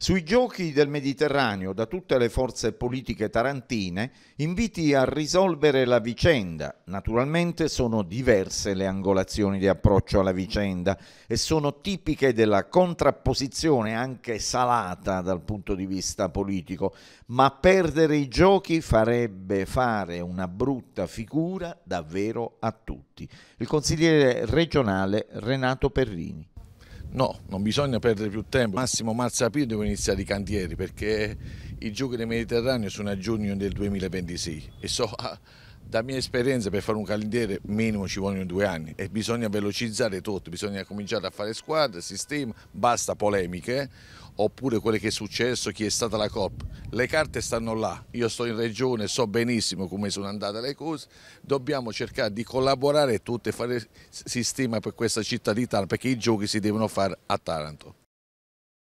Sui giochi del Mediterraneo da tutte le forze politiche tarantine inviti a risolvere la vicenda. Naturalmente sono diverse le angolazioni di approccio alla vicenda e sono tipiche della contrapposizione anche salata dal punto di vista politico, ma perdere i giochi farebbe fare una brutta figura davvero a tutti. Il consigliere regionale Renato Perrini. No, non bisogna perdere più tempo. Massimo marzo aprile devono iniziare i cantieri perché i giochi del Mediterraneo sono a giugno del 2026 e so ah, da mia esperienza per fare un calendriere minimo ci vogliono due anni e bisogna velocizzare tutto, bisogna cominciare a fare squadre, sistema, basta polemiche oppure quello che è successo, chi è stata la Coppa. Le carte stanno là, io sto in regione, so benissimo come sono andate le cose, dobbiamo cercare di collaborare tutti e fare sistema per questa città di Taranto perché i giochi si devono fare a Taranto.